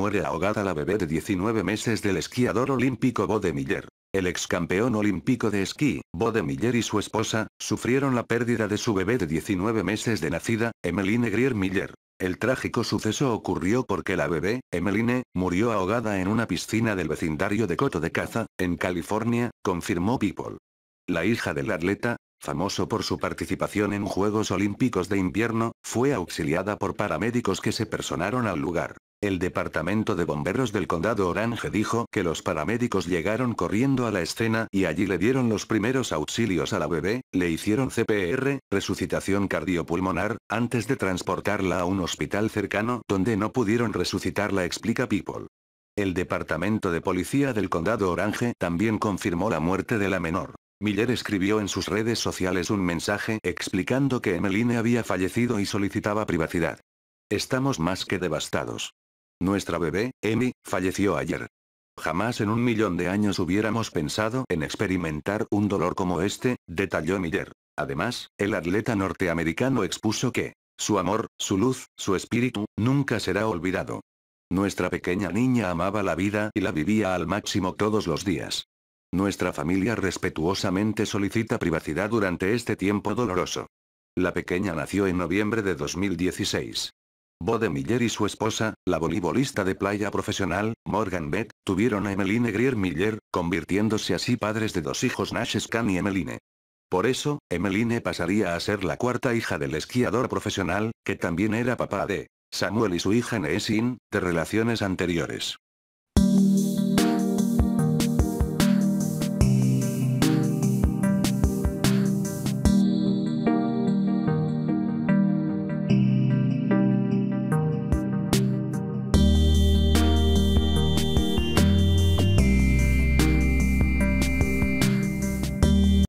muere ahogada la bebé de 19 meses del esquiador olímpico Bode El ex campeón olímpico de esquí, Bode y su esposa, sufrieron la pérdida de su bebé de 19 meses de nacida, Emeline Grier Miller. El trágico suceso ocurrió porque la bebé, Emeline, murió ahogada en una piscina del vecindario de Coto de Caza, en California, confirmó People. La hija del atleta, famoso por su participación en Juegos Olímpicos de Invierno, fue auxiliada por paramédicos que se personaron al lugar. El departamento de bomberos del condado Orange dijo que los paramédicos llegaron corriendo a la escena y allí le dieron los primeros auxilios a la bebé, le hicieron CPR, resucitación cardiopulmonar, antes de transportarla a un hospital cercano donde no pudieron resucitarla explica People. El departamento de policía del condado Orange también confirmó la muerte de la menor. Miller escribió en sus redes sociales un mensaje explicando que Emeline había fallecido y solicitaba privacidad. Estamos más que devastados. Nuestra bebé, Emmy, falleció ayer. Jamás en un millón de años hubiéramos pensado en experimentar un dolor como este, detalló Miller. Además, el atleta norteamericano expuso que, su amor, su luz, su espíritu, nunca será olvidado. Nuestra pequeña niña amaba la vida y la vivía al máximo todos los días. Nuestra familia respetuosamente solicita privacidad durante este tiempo doloroso. La pequeña nació en noviembre de 2016. Bode Miller y su esposa, la voleibolista de playa profesional, Morgan Beck, tuvieron a Emeline Grier Miller, convirtiéndose así padres de dos hijos Nash Scan y Emeline. Por eso, Emeline pasaría a ser la cuarta hija del esquiador profesional, que también era papá de Samuel y su hija Neesin, de relaciones anteriores.